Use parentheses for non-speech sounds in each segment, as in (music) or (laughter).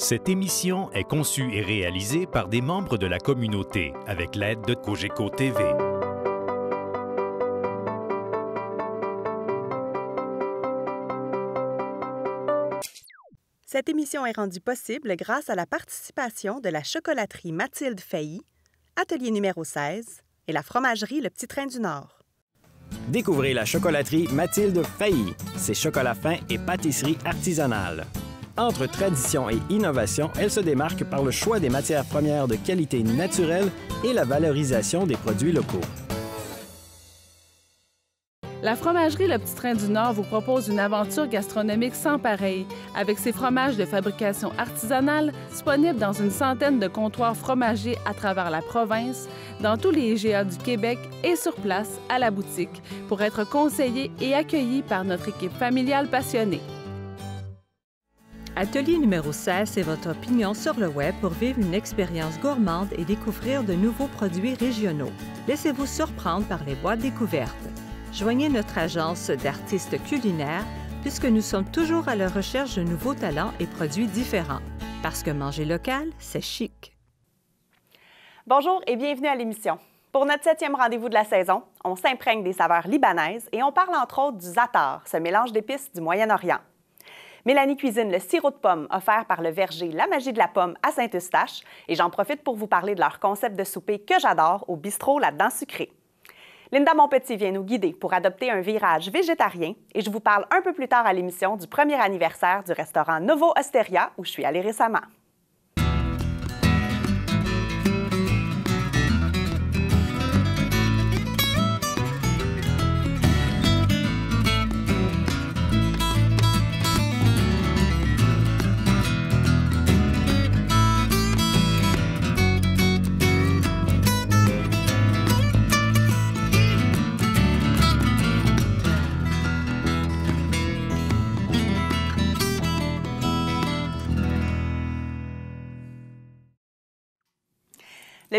Cette émission est conçue et réalisée par des membres de la communauté avec l'aide de Cogeco TV. Cette émission est rendue possible grâce à la participation de la chocolaterie Mathilde Failly, atelier numéro 16, et la fromagerie Le Petit Train du Nord. Découvrez la chocolaterie Mathilde Failly, ses chocolats fins et pâtisseries artisanales. Entre tradition et innovation, elle se démarque par le choix des matières premières de qualité naturelle et la valorisation des produits locaux. La fromagerie Le Petit Train du Nord vous propose une aventure gastronomique sans pareil. avec ses fromages de fabrication artisanale disponibles dans une centaine de comptoirs fromagers à travers la province, dans tous les IGA du Québec et sur place à la boutique, pour être conseillé et accueilli par notre équipe familiale passionnée. Atelier numéro 16, c'est votre opinion sur le web pour vivre une expérience gourmande et découvrir de nouveaux produits régionaux. Laissez-vous surprendre par les boîtes découvertes. Joignez notre agence d'artistes culinaires puisque nous sommes toujours à la recherche de nouveaux talents et produits différents. Parce que manger local, c'est chic. Bonjour et bienvenue à l'émission. Pour notre septième rendez-vous de la saison, on s'imprègne des saveurs libanaises et on parle entre autres du zatar, ce mélange d'épices du Moyen-Orient. Mélanie cuisine le sirop de pomme offert par le verger La Magie de la Pomme à Saint-Eustache et j'en profite pour vous parler de leur concept de souper que j'adore au bistrot La dedans sucré. Linda Monpetit vient nous guider pour adopter un virage végétarien et je vous parle un peu plus tard à l'émission du premier anniversaire du restaurant Novo Osteria où je suis allée récemment.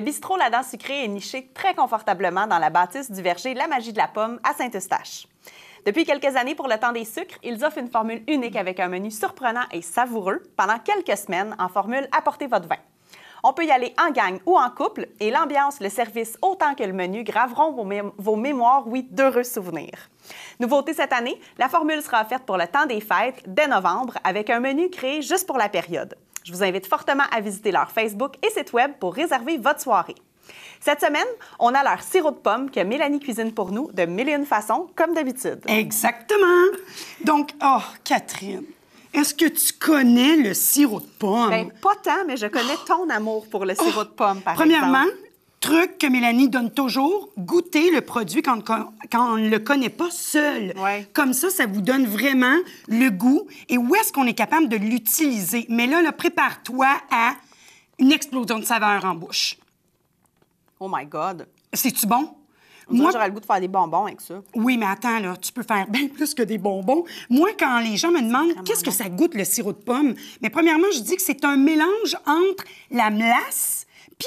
Le bistrot La Dent Sucrée est niché très confortablement dans la bâtisse du verger La Magie de la Pomme à Saint-Eustache. Depuis quelques années, pour le temps des sucres, ils offrent une formule unique avec un menu surprenant et savoureux pendant quelques semaines en formule Apportez votre vin. On peut y aller en gang ou en couple et l'ambiance, le service autant que le menu graveront vos, mémoires, oui, d'heureux souvenirs. Nouveauté cette année, la formule sera offerte pour le temps des fêtes dès novembre avec un menu créé juste pour la période. Je vous invite fortement à visiter leur Facebook et site web pour réserver votre soirée. Cette semaine, on a leur sirop de pomme que Mélanie cuisine pour nous de mille et une façons, comme d'habitude. Exactement. Donc, oh, Catherine, est-ce que tu connais le sirop de pomme? Bien, pas tant, mais je connais ton amour pour le sirop oh, de pomme, par premièrement, truc que Mélanie donne toujours, goûter le produit quand, on ne le connaît pas seul. Comme ça, ça vous donne vraiment le goût et où est-ce qu'on est capable de l'utiliser. Mais là, prépare-toi à une explosion de saveur en bouche. Oh my God! C'est-tu bon? Moi, j'aurais le goût de faire des bonbons avec ça. Oui, mais attends, là, tu peux faire bien plus que des bonbons. Moi, quand les gens me demandent qu'est-ce que ça goûte le sirop de pomme, mais premièrement, je dis que c'est un mélange entre la mélasse.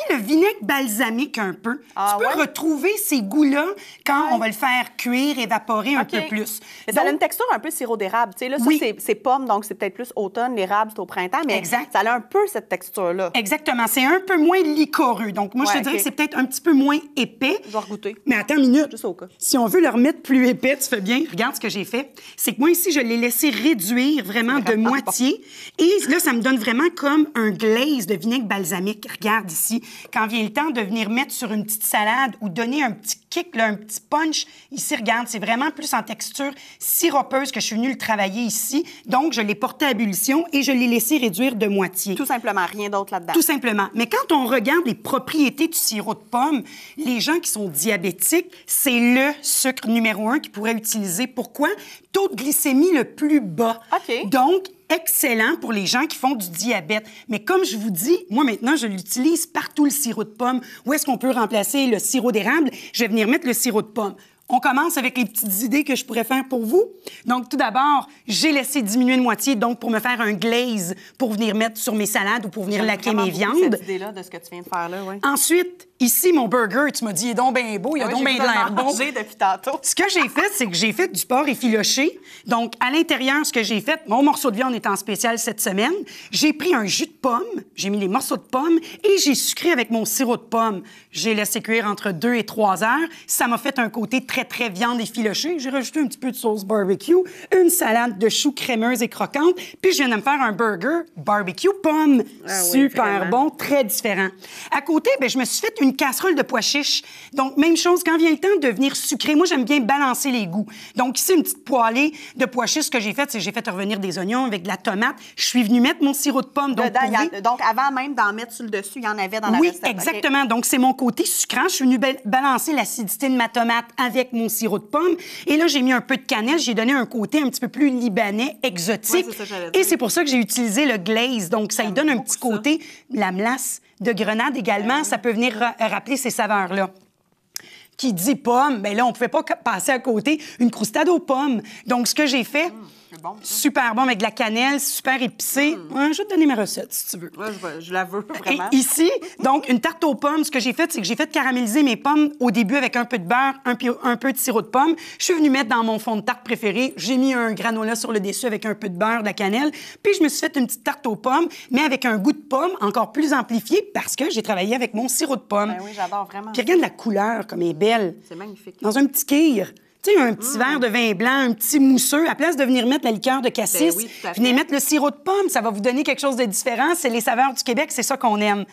Puis le vinaigre balsamique un peu. tu ah peux retrouver ces goûts-là quand on va le faire cuire, évaporer un peu plus. ça a une texture un peu sirop d'érable. Tu sais, c'est pomme, donc c'est peut-être plus automne, l'érable, c'est au printemps, mais ça a un peu cette texture-là. Exactement. C'est un peu moins licoreux. Donc, moi, je te dirais que c'est peut-être un petit peu moins épais. Je vais goûter. Mais attends une minute. Si on veut le remettre plus épais, tu fais bien. Regarde ce que j'ai fait. C'est que moi, ici, je l'ai laissé réduire vraiment de (laughs) ah moitié. Et là, ça me donne vraiment comme un glaze de vinaigre balsamique. Regarde ici quand vient le temps de venir mettre sur une petite salade ou donner un petit kick, un petit punch, ici, regarde, c'est vraiment plus en texture siropeuse que je suis venue le travailler ici. Donc, je l'ai porté à ébullition et je l'ai laissé réduire de moitié. Tout simplement, rien d'autre là-dedans. Tout simplement. Mais quand on regarde les propriétés du sirop de pomme, les gens qui sont diabétiques, c'est le sucre numéro un qu'ils pourraient utiliser. Pourquoi? Taux de glycémie le plus bas. OK. Donc, excellent pour les gens qui font du diabète. Mais comme je vous dis, moi maintenant, je l'utilise partout le sirop de pomme. Où est-ce qu'on peut remplacer le sirop d'érable? Je vais venir mettre le sirop de pomme. On commence avec les petites idées que je pourrais faire pour vous. Donc, tout d'abord, j'ai laissé diminuer de moitié, donc pour me faire un glaze pour venir mettre sur mes salades ou pour venir laquer mes viandes. Cette idée de ce que tu viens de faire là, Ensuite, Ici, mon burger, tu m'as dit, il est donc bien beau, il a ah donc bien de l'air bon. Ce que j'ai fait, c'est que j'ai fait du porc effiloché. Donc, à l'intérieur, ce que j'ai fait, mon morceau de viande est en spécial cette semaine. J'ai pris un jus de pomme, j'ai mis les morceaux de pomme et j'ai sucré avec mon sirop de pomme. J'ai laissé cuire entre 2 et 3 heures. Ça m'a fait un côté très, très viande effilochée. J'ai rajouté un petit peu de sauce barbecue, une salade de choux crémeuse et croquante, puis je viens de me faire un burger barbecue pomme. Ah Super bon, très différent. À côté, ben, je me suis fait une une casserole de pois chiches. Donc, même chose, quand vient le temps de venir sucrer, moi, j'aime bien balancer les goûts. Donc, ici, une petite poêlée de pois chiches, ce que j'ai fait, c'est j'ai fait revenir des oignons avec de la tomate. Je suis venue mettre mon sirop de pomme. Donc, Dedans, donc avant même d'en mettre sur le dessus, il y en avait dans la oui, Oui, exactement. Donc, c'est mon côté sucrant. Je suis venue balancer l'acidité de ma tomate avec mon sirop de pomme. Et là, j'ai mis un peu de cannelle. J'ai donné un côté un petit peu plus libanais, exotique. et c'est pour ça que j'ai utilisé le glaze. Donc, ça, y donne un petit côté, la melasse de grenade également, ça peut venir rappeler ces saveurs-là qui dit pomme, mais ben là, on ne pouvait pas passer à côté une croustade aux pommes. Donc, ce que j'ai fait, Super bon, avec de la cannelle, super épicé. Mm. je vais te donner ma recette, si tu veux. je, la veux, vraiment. ici, donc, une tarte aux pommes, ce que j'ai fait, c'est que j'ai fait caraméliser mes pommes au début avec un peu de beurre, un, peu de sirop de pomme. Je suis venue mettre dans mon fond de tarte préféré, j'ai mis un granola sur le dessus avec un peu de beurre, de la cannelle, puis je me suis fait une petite tarte aux pommes, mais avec un goût de pomme encore plus amplifié parce que j'ai travaillé avec mon sirop de pomme. Ben oui, j'adore vraiment. Puis regarde la couleur, comme elle est mm. belle. C'est magnifique. Dans un petit kir. Tu sais, un petit mm. verre de vin blanc, un petit mousseux, à place de venir mettre la liqueur de cassis, ben venez mettre le sirop de pomme, ça va vous donner quelque chose de différent. C'est les saveurs du Québec, c'est ça qu'on aime.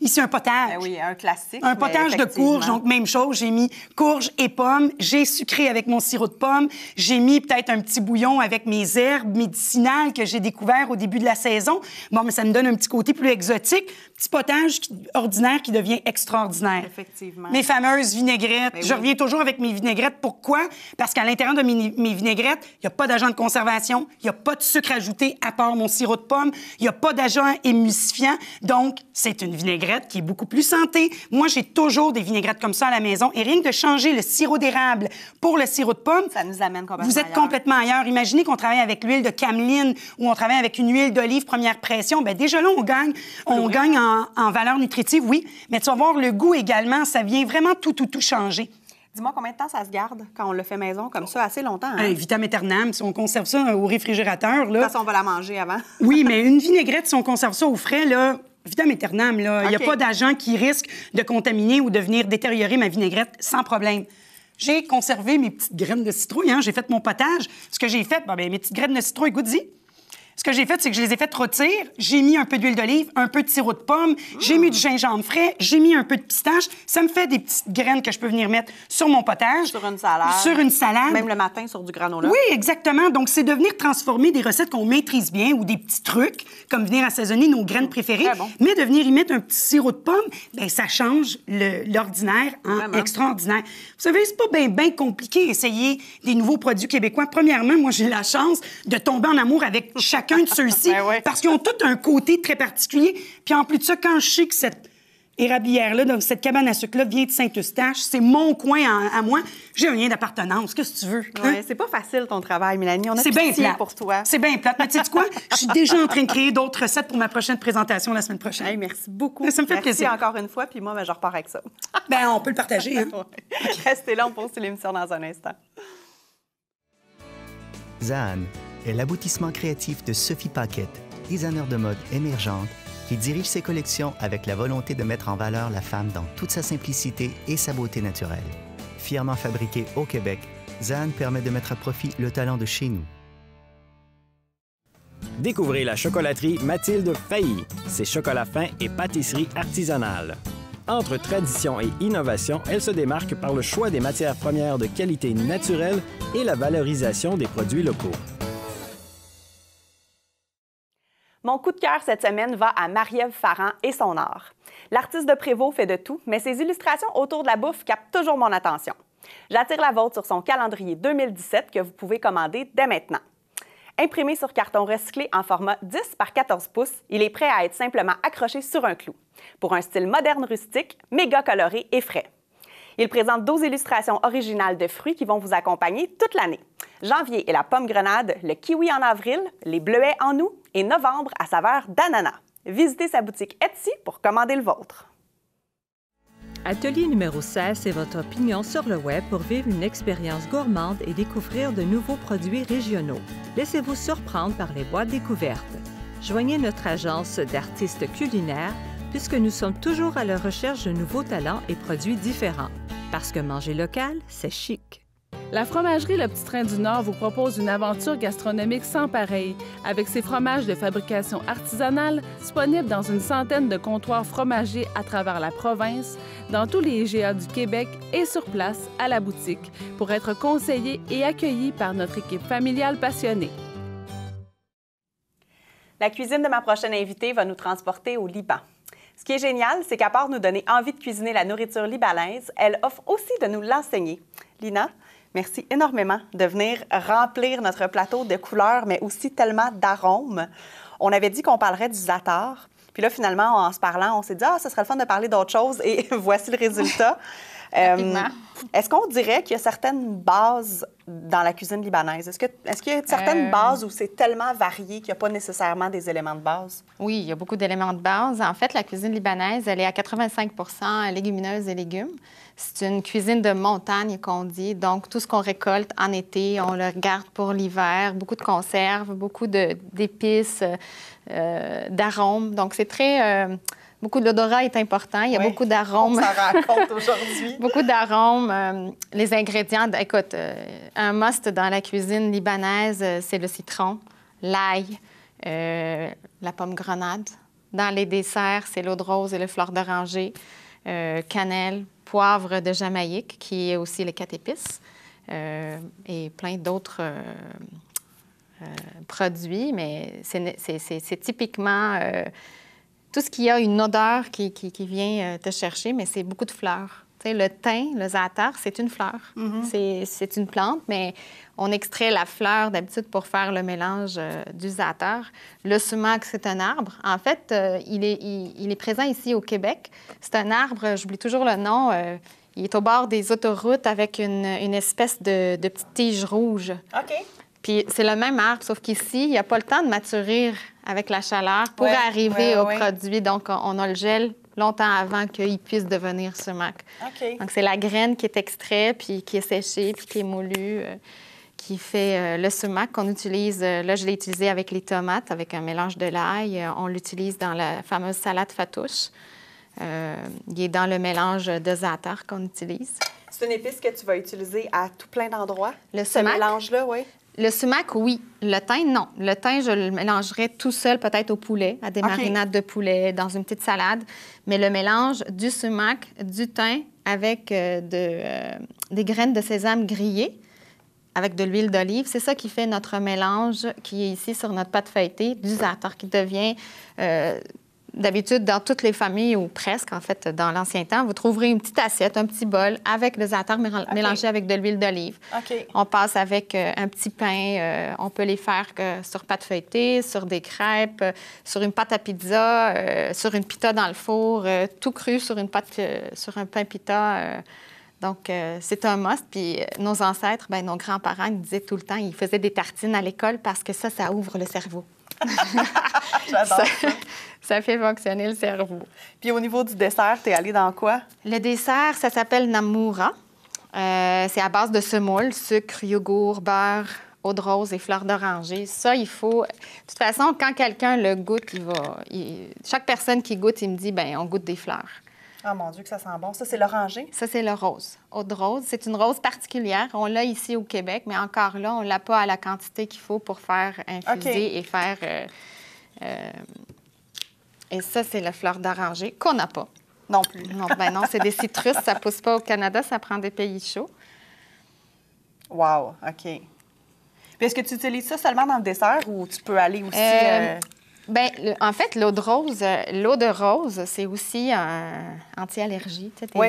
Ici, un potage. Ben oui, un classique. Un potage de courge. Donc, même chose, j'ai mis courge et pomme. J'ai sucré avec mon sirop de pomme. J'ai mis peut-être un petit bouillon avec mes herbes médicinales que j'ai découvert au début de la saison. Bon, mais ça me donne un petit côté plus exotique. Petit potage ordinaire qui devient extraordinaire. Effectivement. Mes fameuses vinaigrettes. Ben je reviens toujours avec mes vinaigrettes. Pourquoi? Parce qu'à l'intérieur de mes, vinaigrettes, il n'y a pas d'agent de conservation. Il n'y a pas de sucre ajouté à part mon sirop de pomme. Il n'y a pas d'agent émulsifiant. Donc, c'est une vinaigrette qui est beaucoup plus santé. Moi, j'ai toujours des vinaigrettes comme ça à la maison. Et rien que de changer le sirop d'érable pour le sirop de pomme, ça nous amène complètement vous êtes complètement ailleurs. Imaginez qu'on travaille avec l'huile de cameline ou on travaille avec une huile d'olive première pression. Bien, déjà là, on gagne, ah on gagne en, valeur nutritive, oui. Mais tu vas voir le goût également. Ça vient vraiment tout, tout, tout changer. Dis-moi combien de temps ça se garde quand on le fait maison comme ça, assez longtemps. Un hein? vitam si on conserve ça au réfrigérateur. Là... De on va la manger avant. oui, mais une vinaigrette, si on conserve ça au frais, là, vitam aeternam, Il n'y a pas d'agent qui risque de contaminer ou de venir détériorer ma vinaigrette sans problème. J'ai conservé mes petites graines de citrouille, hein. J'ai fait mon potage. Ce que j'ai fait, ben, ben, mes petites graines de citrouille, goûte ce que j'ai fait, c'est que je les ai fait rôtir. J'ai mis un peu d'huile d'olive, un peu de sirop de pomme, j'ai mis du gingembre frais, j'ai mis un peu de pistache. Ça me fait des petites graines que je peux venir mettre sur mon potage. Sur une salade. Sur une salade. Même le matin, sur du granola. Oui, exactement. Donc, c'est de venir transformer des recettes qu'on maîtrise bien ou des petits trucs, comme venir assaisonner nos graines préférées, mais de venir y mettre un petit sirop de pomme, bien, ça change l'ordinaire en extraordinaire. Vous savez, c'est pas bien compliqué d'essayer des nouveaux produits québécois. Premièrement, moi, j'ai la chance de tomber en amour avec chaque de ceux-ci (laughs) ben parce qu'ils ont tout un côté très particulier. Puis en plus de ça, quand je sais que cette érablière-là, donc cette cabane à sucre-là, vient de Saint-Eustache. C'est mon coin à, moi. J'ai un lien d'appartenance. Qu'est-ce que tu veux? Hein? c'est pas facile ton travail, Mélanie. On a bien pour toi. C'est bien plate. Mais tu sais quoi? (laughs) Je suis déjà en train de créer d'autres recettes pour ma prochaine présentation la semaine prochaine. merci beaucoup. Ça me fait merci plaisir. encore une fois. Puis moi, ben, je repars avec ça. (laughs) ben, on peut le partager. Hein. Restez là, on poursuit l'émission dans un instant. Zan est l'aboutissement créatif de Sophie Paquette, designer de mode émergente, qui dirige ses collections avec la volonté de mettre en valeur la femme dans toute sa simplicité et sa beauté naturelle. Fièrement fabriquée au Québec, Zane permet de mettre à profit le talent de chez nous. Découvrez la chocolaterie Mathilde Failly, ses chocolats fins et pâtisseries artisanales. Entre tradition et innovation, elle se démarque par le choix des matières premières de qualité naturelle et la valorisation des produits locaux. Mon coup de cœur cette semaine va à Marie-Ève et son art. L'artiste de Prévost fait de tout, mais ses illustrations autour de la bouffe captent toujours mon attention. J'attire la vôtre sur son calendrier 2017 que vous pouvez commander dès maintenant. Imprimé sur carton recyclé en format 10 par 14 pouces, il est prêt à être simplement accroché sur un clou. Pour un style moderne rustique, méga coloré et frais. Il présente 12 illustrations originales de fruits qui vont vous accompagner toute l'année. Janvier est la pomme grenade, le kiwi en avril, les bleuets en août et novembre à saveur d'ananas. Visitez sa boutique Etsy pour commander le vôtre. Atelier numéro 16, c'est votre opinion sur le web pour vivre une expérience gourmande et découvrir de nouveaux produits régionaux. Laissez-vous surprendre par les boîtes découvertes. Joignez notre agence d'artistes culinaires puisque nous sommes toujours à la recherche de nouveaux talents et produits différents. Parce que manger local, c'est chic. La fromagerie Le Petit Train du Nord vous propose une aventure gastronomique sans pareil. avec ses fromages de fabrication artisanale disponibles dans une centaine de comptoirs fromagers à travers la province, dans tous les IGA du Québec et sur place à la boutique, pour être conseillé et accueillis par notre équipe familiale passionnée. La cuisine de ma prochaine invitée va nous transporter au Liban. Ce qui est génial, c'est qu'à part nous donner envie de cuisiner la nourriture libanaise, elle offre aussi de nous l'enseigner. Lina, merci énormément de venir remplir notre plateau de couleurs, mais aussi tellement d'arômes. On avait dit qu'on parlerait du zatar. Puis là, finalement, en se parlant, on s'est dit, ah, ce serait le fun de parler d'autre chose. Et (laughs) voici le résultat. Euh, est-ce qu'on dirait qu'il y a certaines bases dans la cuisine libanaise? Est-ce, que, est-ce qu'il y a certaines euh. bases où c'est tellement varié qu'il n'y a pas nécessairement des éléments de base? Oui, il y a beaucoup d'éléments de base. En fait, la cuisine libanaise, elle est à 85 légumineuses et légumes. C'est une cuisine de montagne qu'on dit. Donc, tout ce qu'on récolte en été, on le garde pour l'hiver. Beaucoup de conserves, beaucoup d'épices, euh, d'arômes. Donc, c'est très... Beaucoup d'odorat est important. Il y a beaucoup d'arômes. On raconte (laughs) aujourd'hui. beaucoup d'arômes. Euh, les ingrédients, écoute, euh, un must dans la cuisine libanaise, euh, c'est le citron, l'ail, la pomme grenade. Dans les desserts, c'est l'eau de rose et le fleur d'oranger, cannelle, poivre de Jamaïque, qui est aussi les quatre épices, et plein d'autres. produits, mais c'est typiquement tout ce qui a une odeur qui, qui, vient euh, te chercher, mais c'est beaucoup de fleurs. sais, le thym, le zatar, c'est une fleur. Mm-hmm. C'est une plante, mais on extrait la fleur d'habitude pour faire le mélange euh, du zaatar. Le sumac, c'est un arbre. En fait, euh, il, est, il, est, présent ici au Québec. C'est un arbre, j'oublie toujours le nom. il est au bord des autoroutes avec une, une espèce de, de, petite tige rouge. OK. Puis c'est le même arbre, sauf qu'ici, il n'y a pas le temps de maturir avec la chaleur pour arriver au produit. Donc, on a le gel longtemps avant qu'il puisse devenir sumac. Donc, c'est la graine qui est extraite, puis qui est séchée, puis qui est moulue, euh, qui fait euh, le sumac qu'on utilise. Euh, là, je l'ai utilisé avec les tomates, avec un mélange de l'ail. on l'utilise dans la fameuse salade fatouche. il est dans le mélange de za'atar qu'on utilise. C'est une épice que tu vas utiliser à tout plein d'endroits. Le sumac. Ce mélange-là, oui. Le sumac, oui. Le thym, non. Le thym, je le mélangerais tout seul, peut-être au poulet, à des marinades de poulet, dans une petite salade. Mais le mélange du sumac, du thym, avec euh, euh, des graines de sésame grillées, avec de l'huile d'olive, c'est ça qui fait notre mélange qui est ici sur notre pâte feuilletée du za'atar, qui devient euh, d'habitude, dans toutes les familles, ou presque, en fait, dans l'ancien temps, vous trouverez une petite assiette, un petit bol avec des zatar mélangé avec de l'huile d'olive. OK. On passe avec euh, un petit pain. Euh, on peut les faire euh, sur pâte feuilletée, sur des crêpes, sur une pâte à pizza, sur une pita dans le four, tout cru sur une pâte, sur un pain pita. Donc, euh, c'est un must. Puis euh, nos ancêtres, ben, nos grands-parents ils disaient tout le temps, ils faisaient des tartines à l'école parce que ça, ça ouvre le cerveau. (laughs) J'adore ça, (laughs) ça. fait fonctionner le cerveau. Puis au niveau du dessert, t'es allée dans quoi? Le dessert, ça s'appelle Namura. Euh, c'est à base de semoule, sucre, yogourt, beurre, eau de rose et fleurs d'oranger. Ça, il faut. De toute façon, quand quelqu'un le goûte, il va. Chaque personne qui goûte, il me dit, ben, on goûte des fleurs. Ah mon Dieu, que ça sent bon. Ça, c'est l'oranger? Ça, c'est le rose. Haute rose. C'est une rose particulière. On l'a ici au Québec, mais encore là, on ne l'a pas à la quantité qu'il faut pour faire infuser et faire. Euh, euh, et ça, c'est la fleur d'oranger qu'on n'a pas. Non plus. Non, ben non, c'est des citrus. ça ne pousse pas au Canada, ça prend des pays chauds. Wow, OK. est-ce que tu utilises ça seulement dans le dessert ou tu peux aller aussi. Euh, ben, en fait, l'eau de rose, euh, l'eau de rose, c'est aussi un anti-allergie, tu sais, oui.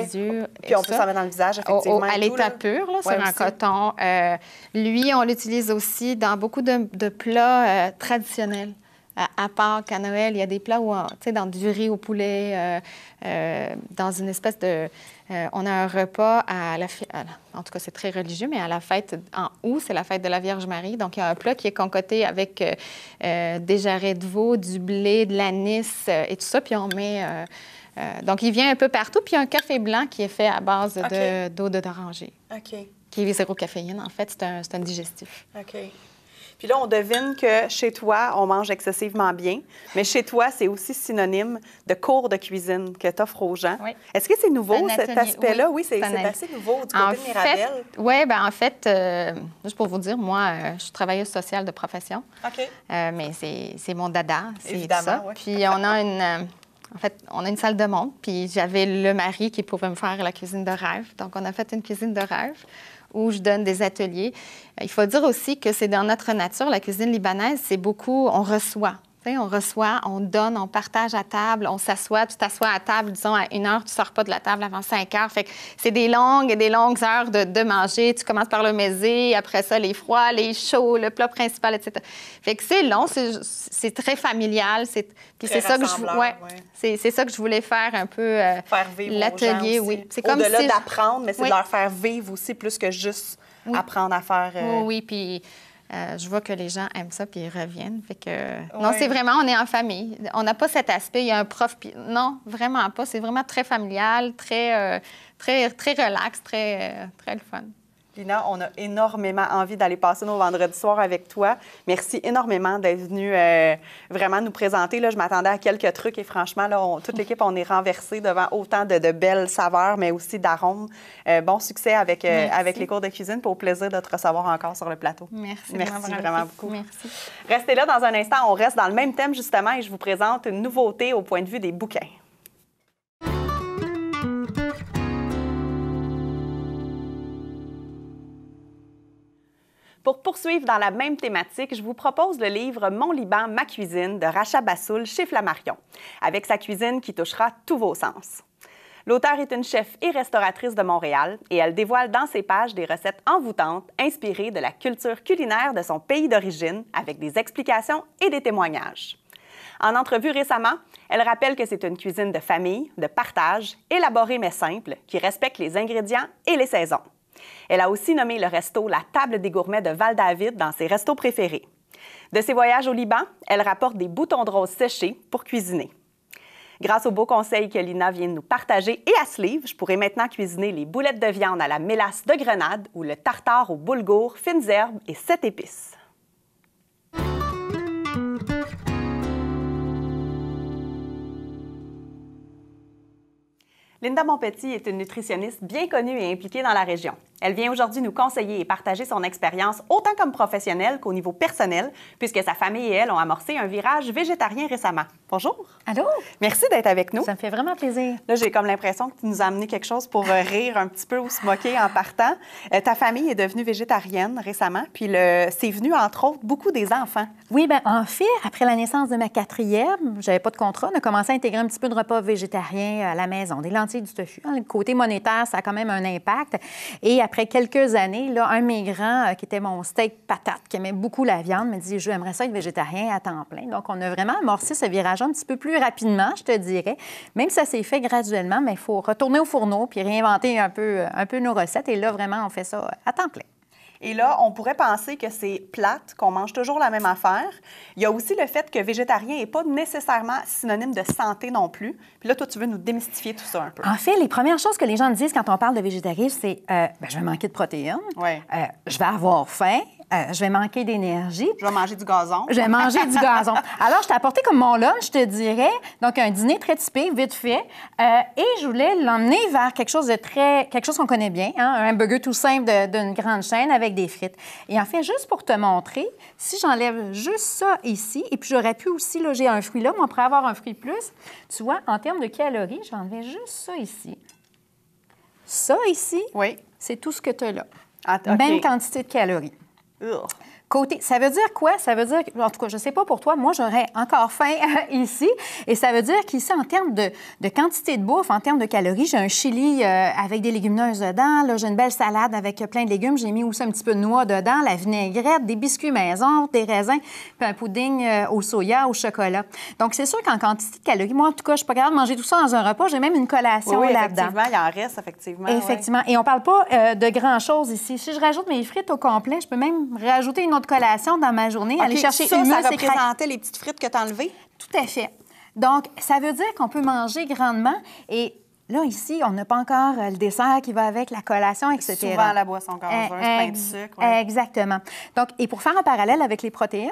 Puis on peut s'en mettre dans le visage, effectivement. à l'état pur, là, sur un coton. Euh, lui, on l'utilise aussi dans beaucoup de, plats euh, traditionnels à part qu'à Noël, il y a des plats où, tu sais, dans du riz au poulet, euh, euh, dans une espèce de... Euh, on a un repas à la... En tout cas, c'est très religieux, mais à la fête en août, c'est la fête de la Vierge Marie. Donc, il y a un plat qui est concoté avec des jarrets de veau, du blé, de l'anis et tout ça. Puis on met... donc, il vient un peu partout. Puis il y a un café blanc qui est fait à base d'eau de, d'oranger. OK. Qui est zéro caféine, en fait. C'est un, un digestif. OK. Puis là, on devine que chez toi, on mange excessivement bien, mais chez toi, c'est aussi synonyme de cours de cuisine que tu offres aux gens. Est-ce que c'est nouveau, cet aspect-là? Oui, c'est assez nouveau du côté en Oui, en fait, je euh, juste pour vous dire, moi, euh, je suis travailleuse sociale de profession. Euh, mais c'est mon dada, c'est ça. Puis on a une... En fait, on a une salle de monde, puis j'avais le mari qui pouvait me faire la cuisine de rêve. Donc, on a fait une cuisine de rêve où je donne des ateliers. Il faut dire aussi que c'est dans notre nature, la cuisine libanaise, c'est beaucoup, on reçoit, on reçoit, on donne, on partage à table, on s'assoit, tu t'assois à table, disons, à une heure, tu ne sors pas de la table avant 5 heures. Fait c'est des longues et des longues heures de, de, manger. Tu commences par le maiser, après ça, les froids, les chauds, le plat principal, etc. Fait c'est long, c'est très familial. C'est, c'est ça, que je, c'est, ça que je voulais faire un peu. Euh, faire vivre L'atelier, oui. C'est comme au si d'apprendre, mais c'est de leur faire vivre aussi, plus que juste apprendre à faire. Euh, oui, oui, puis euh, je vois que les gens aiment ça puis ils reviennent. que... Euh, non, c'est vraiment, on est en famille. On n'a pas cet aspect, il y a un prof. Non, vraiment pas. C'est vraiment très familial, très, euh, très, très relax, très, très fun. Lina, on a énormément envie d'aller passer nos vendredis soirs avec toi. Merci énormément d'être venue euh, vraiment nous présenter. Là, je m'attendais à quelques trucs et franchement, toute l'équipe, on est renversée devant autant de, belles saveurs, mais aussi d'arômes. Euh, bon succès euh, avec, les cours de cuisine. Pour plaisir de te recevoir encore sur le plateau. Merci, Merci vraiment beaucoup. Merci. Restez là dans un instant. On reste dans le même thème justement et je vous présente une nouveauté au point de vue des bouquins. Pour poursuivre dans la même thématique, je vous propose le livre Mon Liban, ma cuisine de Racha Bassoul chez Flammarion, avec sa cuisine qui touchera tous vos sens. L'auteur est une chef et restauratrice de Montréal et elle dévoile dans ses pages des recettes envoûtantes inspirées de la culture culinaire de son pays d'origine avec des explications et des témoignages. En entrevue récemment, elle rappelle que c'est une cuisine de famille, de partage, élaborée mais simple, qui respecte les ingrédients et les saisons. Elle a aussi nommé le resto la table des gourmets de Val-David dans ses restos préférés. De ses voyages au Liban, elle rapporte des boutons de rose séchés pour cuisiner. Grâce aux beaux conseils que Lina vient de nous partager et à ce livre, je pourrai maintenant cuisiner les boulettes de viande à la mélasse de grenade ou le tartare au boulgour, fines herbes et sept épices. Linda Monpetit est une nutritionniste bien connue et impliquée dans la région. Elle vient aujourd'hui nous conseiller et partager son expérience autant comme professionnelle qu'au niveau personnel, puisque sa famille et elle ont amorcé un virage végétarien récemment. Bonjour. Allô. Merci d'être avec nous. Ça me fait vraiment plaisir. Là, j'ai comme l'impression que tu nous as amené quelque chose pour euh, rire un petit peu ou se moquer en partant. Euh, ta famille est devenue végétarienne récemment, puis le... c'est venu entre autres beaucoup des enfants. Oui, bien, en fait, après la naissance de ma quatrième, j'avais pas de contrat, on a commencé à intégrer un petit peu de repas végétariens à la maison, des lentilles, du tofu. Hein, le côté monétaire, ça a quand même un impact. Et après quelques années, là, un migrant euh, qui était mon steak patate, qui aimait beaucoup la viande, me dit J'aimerais ça être végétarien à temps plein. Donc, on a vraiment amorcé ce virage un petit peu plus rapidement, je te dirais. Même si ça s'est fait graduellement, mais il faut retourner au fourneau puis réinventer un peu, euh, un peu nos recettes. Et là, vraiment, on fait ça à temps plein. Et là, on pourrait penser que c'est plate, qu'on mange toujours la même affaire. Il y a aussi le fait que végétarien n'est pas nécessairement synonyme de santé non plus. Puis là, toi, tu veux nous démystifier tout ça un peu. En fait, les premières choses que les gens disent quand on parle de végétarisme, c'est euh, ben, je vais manquer de protéines, euh, je vais avoir faim, euh, je vais manquer d'énergie. Je vais manger du gazon. Je vais manger du gazon. (laughs) Alors, je t'ai apporté comme mon lunch, je te dirais, donc un dîner très typé, vite fait, euh, et je voulais l'emmener vers quelque chose de très, quelque chose qu'on connaît bien, hein, un burger tout simple d'une grande chaîne avec des frites. Et en fait, juste pour te montrer, si j'enlève juste ça ici, et puis j'aurais pu aussi, là, j'ai un fruit là, Moi, pour avoir un fruit plus. Tu vois, en termes de calories, j'enlevais juste ça ici. Ça ici, oui. c'est tout ce que tu as là. Ah, Même quantité de calories. Ugh. côté. Ça veut dire quoi? Ça veut dire, en tout cas, je ne sais pas pour toi, moi, j'aurais encore faim euh, ici. Et ça veut dire qu'ici, en termes de, quantité de bouffe, en termes de calories, j'ai un chili euh, avec des légumineuses dedans. Là, j'ai une belle salade avec plein de légumes. J'ai mis aussi un petit peu de noix dedans, la vinaigrette, des biscuits maison, des raisins, puis un pudding euh, au soya, au chocolat. Donc, c'est sûr qu'en quantité de calories, moi, en tout cas, je suis pas capable de manger tout ça dans un repas. J'ai même une collation là-dedans. Effectivement, il en reste, effectivement. Effectivement. Et on parle pas de grand-chose ici. Si je rajoute mes frites au complet, je peux même rajouter une de collation dans ma journée, aller chercher ça, ça représentait les petites frites que tu enlevées? Tout à fait. Donc, ça veut dire qu'on peut manger grandement et Là, ici, on n'a pas encore euh, le dessert qui va avec la collation, etc. Souvent la boisson gazeuse, euh, de eh, sucre. Exactement. Donc, et pour faire un parallèle avec les protéines,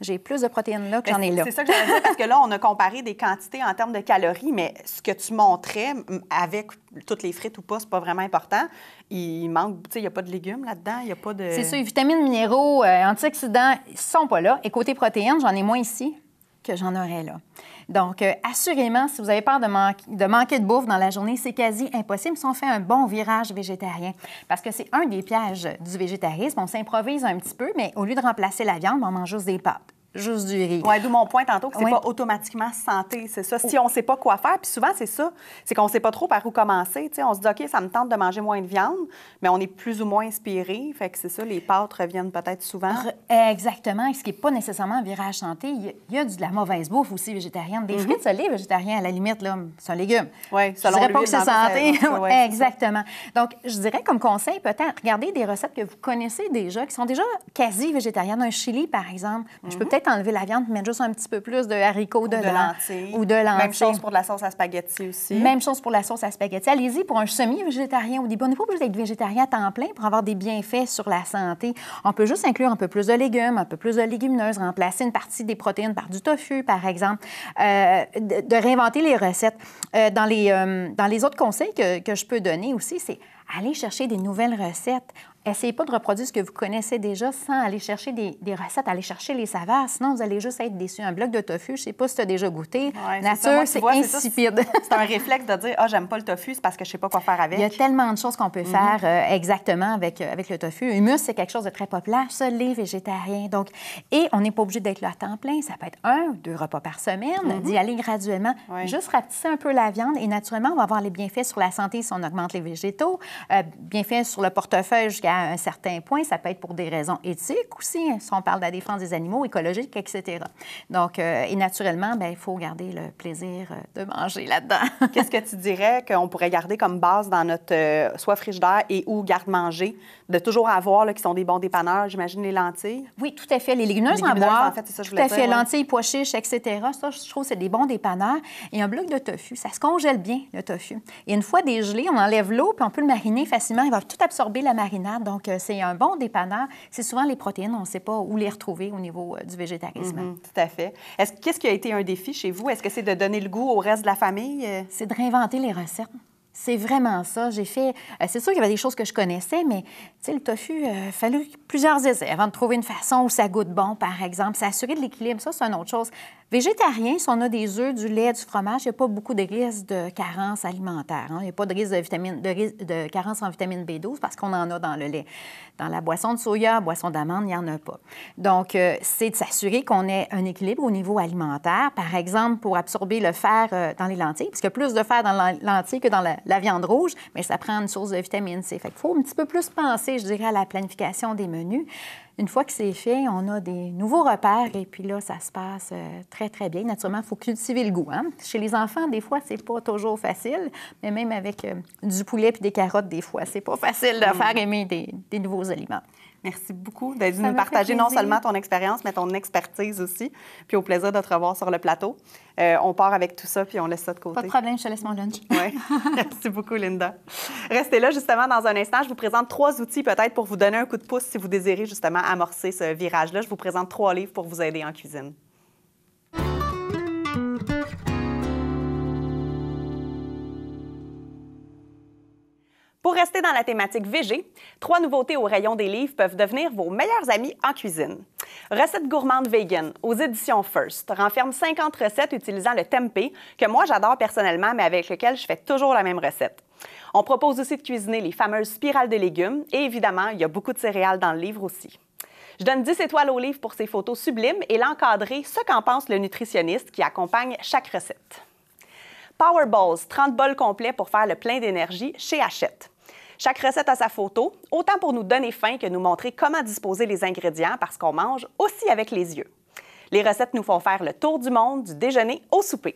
j'ai plus de protéines là que j'en ai là. C'est ça que j'allais dire, parce que là, on a comparé des quantités en termes de calories, mais ce que tu montrais, avec toutes les frites ou pas, c'est pas vraiment important. Il manque, tu sais, il n'y a pas de légumes là-dedans, il n'y a pas de... C'est ça, les vitamines, minéraux, euh, antioxydants, ils sont pas là. Et côté protéines, j'en ai moins ici que j'en aurais là. Donc, euh, assurément, si vous avez peur de, de, manquer de bouffe dans la journée, c'est quasi impossible si on fait un bon virage végétarien. Parce que c'est un des pièges du végétarisme. On s'improvise un petit peu, mais au lieu de remplacer la viande, on mange juste des pâtes juste du riz. Oui, d'où mon point tantôt que c'est pas automatiquement santé, c'est ça. Si oh. on sait pas quoi faire, puis souvent c'est ça, c'est qu'on sait pas trop par où commencer. on se dit ok, ça me tente de manger moins de viande, mais on est plus ou moins inspiré. Fait que c'est ça, les pâtes reviennent peut-être souvent. Exactement. Ce qui est pas nécessairement un virage santé, il y a de la mauvaise bouffe aussi végétarienne, des mhm. fruits, -hmm. l'est, végétarien, à la limite là, c'est un légume. Oui, ça je pas que c'est santé. (laughs) Exactement. Donc je dirais comme conseil peut-être regardez des recettes que vous connaissez déjà, qui sont déjà quasi végétariennes, un chili par exemple. Je peux mhm. peut-être enlever la viande, mettre juste un petit peu plus de haricots, de, ou de lentilles. Ou de lentilles. Même chose pour la sauce à spaghetti aussi. Même chose pour la sauce à spaghetti. Allez-y pour un semi-végétarien au début. On n'est pas obligé d'être végétarien à temps plein pour avoir des bienfaits sur la santé. On peut juste inclure un peu plus de légumes, un peu plus de légumineuses, remplacer une partie des protéines par du tofu, par exemple, euh, de, réinventer les recettes. Euh, dans, les, euh, dans les autres conseils que, que je peux donner aussi, c'est aller chercher des nouvelles recettes essayez pas de reproduire ce que vous connaissez déjà sans aller chercher des, recettes, aller chercher les saveurs, sinon vous allez juste être déçu. Un bloc de tofu, je sais pas si tu as déjà goûté. Nature, c'est insipide. C'est un réflexe de dire Ah, j'aime pas le tofu, c'est parce que je sais pas quoi faire avec. Il y a tellement de choses qu'on peut mhm. faire euh, exactement avec, euh, avec le tofu. Humus, c'est quelque chose de très populaire, ça, les végétariens. Donc, et on n'est pas obligé d'être là à temps plein. Ça peut être un ou deux repas par semaine, mhm. d'y aller graduellement. Juste rapetisser un peu la viande et naturellement, on va avoir les bienfaits sur la santé si on augmente les végétaux, euh, bienfaits sur le portefeuille jusqu'à à un certain point. Ça peut être pour des raisons éthiques aussi, hein, si on parle de la défense des animaux, écologiques, etc. Donc, euh, et naturellement, ben, il faut garder le plaisir euh, de manger là-dedans. Qu'est-ce que tu dirais qu'on pourrait garder comme base dans notre euh, soit frigidaire et ou garde-manger de toujours avoir, là, qui sont des bons dépanneurs, j'imagine, les lentilles. Oui, tout à fait. Les légumineuses, en bois, tout à fait, lentilles, pois chiches, etc. Ça, je trouve c'est des bons dépanneurs. Et un bloc de tofu, ça se congèle bien, le tofu. Et une fois dégelé, on enlève l'eau, puis on peut le mariner facilement. Il va tout absorber la marinade. Donc, euh, c'est un bon dépanneur. C'est souvent les protéines, on ne sait pas où les retrouver au niveau euh, du végétarisme. Mm-hmm, tout à fait. Qu'est-ce qui a été un défi chez vous? Est-ce que c'est de donner le goût au reste de la famille? C'est de réinventer les recettes. C'est vraiment ça. J'ai fait. Euh, c'est sûr qu'il y avait des choses que je connaissais, mais le tofu, il euh, a fallu plusieurs essais avant de trouver une façon où ça goûte bon, par exemple. S'assurer de l'équilibre, ça, c'est une autre chose. Végétarien, si on a des œufs, du lait, du fromage, il n'y a pas beaucoup de risques de carence alimentaire. Hein. Il n'y a pas de risque de, carence en vitamine B12 parce qu'on en a dans le lait. Dans la boisson de soya, boisson d'amande, il n'y en a pas. Donc, euh, c'est de s'assurer qu'on ait un équilibre au niveau alimentaire. Par exemple, pour absorber le fer euh, dans les lentilles, y a plus de fer dans les lentilles que dans la, viande rouge, mais ça prend une source de vitamine C. Fait il faut un petit peu plus penser, je dirais, à la planification des menus une fois que c'est fait, on a des nouveaux repères et puis là, ça se passe euh, très, très bien. Naturellement, il faut cultiver le goût. Hein. Chez les enfants, des fois, c'est pas toujours facile, mais même avec euh, du poulet puis des carottes, des fois, c'est pas facile de mm. faire aimer des nouveaux aliments. Merci beaucoup d'être venu nous partager non seulement ton expérience, mais ton expertise aussi. Puis au plaisir de te revoir sur le plateau. Euh, on part avec tout ça, puis on laisse ça de côté. Pas de problème, je te laisse mon lunch. Oui, (laughs) Merci beaucoup, Linda. Restez là, justement, dans un instant. Je vous présente trois outils, peut-être, pour vous donner un coup de pouce si vous désirez, justement, amorcer ce virage-là. Je vous présente trois livres pour vous aider en cuisine. Pour rester dans la thématique VG, trois nouveautés au rayon des livres peuvent devenir vos meilleurs amis en cuisine. Recette gourmande vegan aux éditions First renferme 50 recettes utilisant le tempeh, que moi j'adore personnellement, mais avec lequel je fais toujours la même recette. On propose aussi de cuisiner les fameuses spirales de légumes et évidemment, il y a beaucoup de céréales dans le livre aussi. Je donne 10 étoiles au livre pour ses photos sublimes et l'encadrer ce qu'en pense le nutritionniste qui accompagne chaque recette. Power 30 bols complets pour faire le plein d'énergie chez Hachette. Chaque recette a sa photo, autant pour nous donner faim que nous montrer comment disposer les ingrédients parce qu'on mange aussi avec les yeux. Les recettes nous font faire le tour du monde, du déjeuner au souper.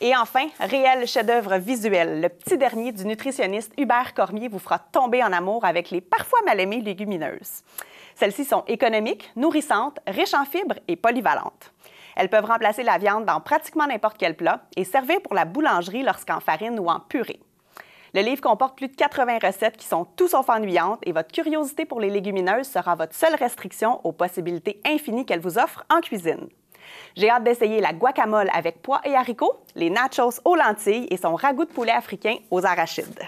Et enfin, réel chef-d'œuvre visuel, le petit dernier du nutritionniste Hubert Cormier vous fera tomber en amour avec les parfois mal aimées légumineuses. Celles-ci sont économiques, nourrissantes, riches en fibres et polyvalentes. Elles peuvent remplacer la viande dans pratiquement n'importe quel plat et servir pour la boulangerie lorsqu'en farine ou en purée. Le livre comporte plus de 80 recettes qui sont tout sauf ennuyantes et votre curiosité pour les légumineuses sera votre seule restriction aux possibilités infinies qu'elles vous offrent en cuisine. J'ai hâte d'essayer la guacamole avec pois et haricots, les nachos aux lentilles et son ragoût de poulet africain aux arachides.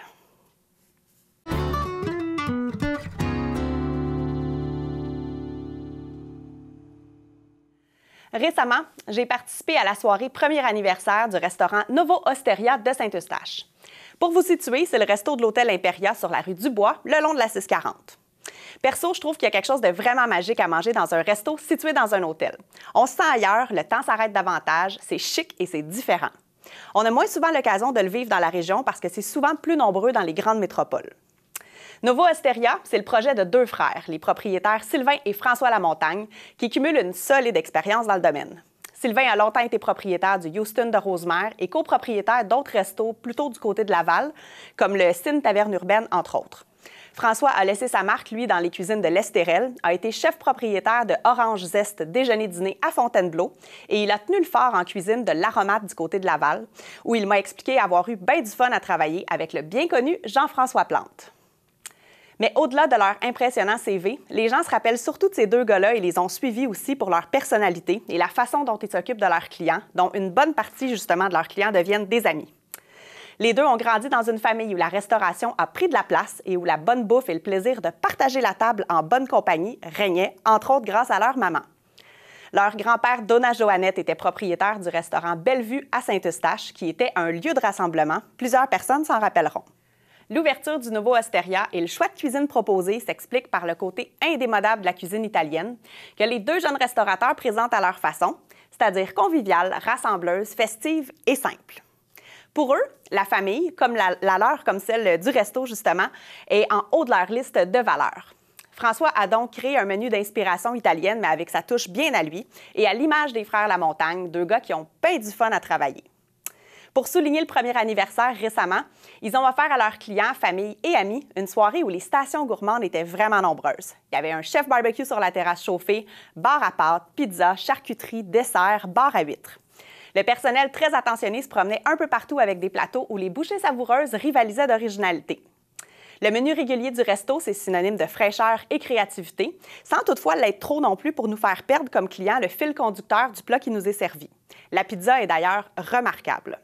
Récemment, j'ai participé à la soirée premier anniversaire du restaurant Novo Osteria de Saint-Eustache. Pour vous situer, c'est le resto de l'hôtel Imperia sur la rue Dubois, le long de la 640. Perso, je trouve qu'il y a quelque chose de vraiment magique à manger dans un resto situé dans un hôtel. On se sent ailleurs, le temps s'arrête davantage, c'est chic et c'est différent. On a moins souvent l'occasion de le vivre dans la région parce que c'est souvent plus nombreux dans les grandes métropoles. Novo Asteria, c'est le projet de deux frères, les propriétaires Sylvain et François Lamontagne, qui cumulent une solide expérience dans le domaine. Sylvain a longtemps été propriétaire du Houston de Rosemère et copropriétaire d'autres restos plutôt du côté de Laval, comme le Stine Taverne Urbaine, entre autres. François a laissé sa marque, lui, dans les cuisines de l'Estérel, a été chef propriétaire de Orange Zest Déjeuner-Dîner à Fontainebleau et il a tenu le fort en cuisine de l'Aromate du côté de Laval, où il m'a expliqué avoir eu bien du fun à travailler avec le bien connu Jean-François Plante. Mais au-delà de leur impressionnant CV, les gens se rappellent surtout de ces deux gars-là et les ont suivis aussi pour leur personnalité et la façon dont ils s'occupent de leurs clients, dont une bonne partie justement de leurs clients deviennent des amis. Les deux ont grandi dans une famille où la restauration a pris de la place et où la bonne bouffe et le plaisir de partager la table en bonne compagnie régnaient, entre autres grâce à leur maman. Leur grand-père Donna Joannette était propriétaire du restaurant Bellevue à Saint-Eustache, qui était un lieu de rassemblement. Plusieurs personnes s'en rappelleront. L'ouverture du nouveau Osteria et le choix de cuisine proposé s'expliquent par le côté indémodable de la cuisine italienne, que les deux jeunes restaurateurs présentent à leur façon, c'est-à-dire conviviale, rassembleuse, festive et simple. Pour eux, la famille, comme la, la, leur, comme celle du resto justement, est en haut de leur liste de valeurs. François a donc créé un menu d'inspiration italienne, mais avec sa touche bien à lui, et à l'image des frères La Montagne, deux gars qui ont peint du fun à travailler. Pour souligner le premier anniversaire récemment, ils ont offert à leurs clients, famille et amis une soirée où les stations gourmandes étaient vraiment nombreuses. Il y avait un chef barbecue sur la terrasse chauffée, bar à pâtes, pizza, charcuterie, dessert, bar à huîtres. Le personnel très attentionné se promenait un peu partout avec des plateaux où les bouchées savoureuses rivalisaient d'originalité. Le menu régulier du resto, c'est synonyme de fraîcheur et créativité, sans toutefois l'être trop non plus pour nous faire perdre comme clients le fil conducteur du plat qui nous est servi. La pizza est d'ailleurs remarquable.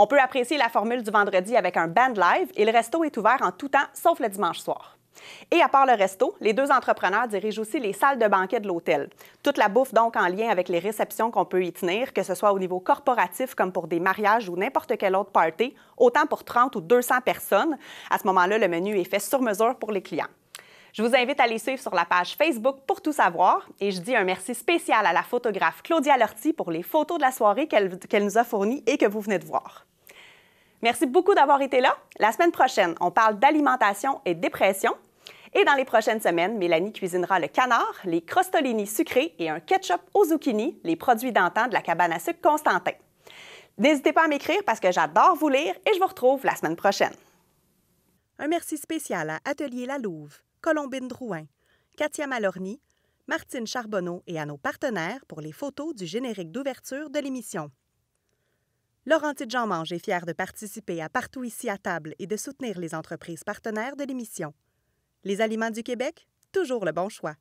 On peut apprécier la formule du vendredi avec un band live et le resto est ouvert en tout temps, sauf le dimanche soir. Et à part le resto, les deux entrepreneurs dirigent aussi les salles de banquet de l'hôtel. Toute la bouffe donc en lien avec les réceptions qu'on peut y tenir, que ce soit au niveau corporatif comme pour des mariages ou n'importe quelle autre party, autant pour 30 ou 200 personnes. À ce moment-là, le menu est fait sur mesure pour les clients. Je vous invite à les suivre sur la page Facebook pour tout savoir et je dis un merci spécial à la photographe Claudia Lortie pour les photos de la soirée qu'elle nous a fournies et que vous venez de voir. Merci beaucoup d'avoir été là. La semaine prochaine, on parle d'alimentation et dépression. Et dans les prochaines semaines, Mélanie cuisinera le canard, les crostolini sucrés et un ketchup aux zucchini, les produits d'antan de la cabane à sucre Constantin. N'hésitez pas à m'écrire parce que j'adore vous lire et je vous retrouve la semaine prochaine. Un merci spécial à Atelier La Louve. Colombine Drouin, Katia Malorny, Martine Charbonneau et à nos partenaires pour les photos du générique d'ouverture de l'émission. Laurentide Jean-Mange est fier de participer à Partout ici à table et de soutenir les entreprises partenaires de l'émission. Les aliments du Québec, toujours le bon choix.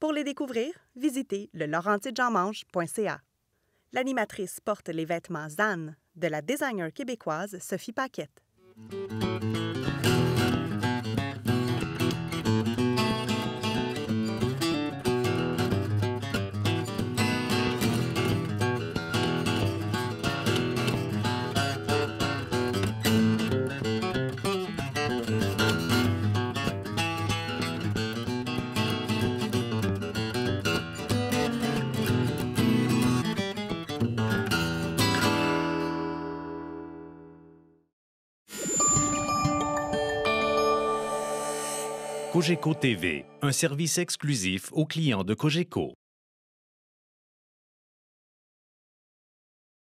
Pour les découvrir, visitez le laurentidejeanmange.ca. L'animatrice porte les vêtements ZAN de la designer québécoise Sophie Paquette. Cogeco TV, un service exclusif aux clients de Cogeco.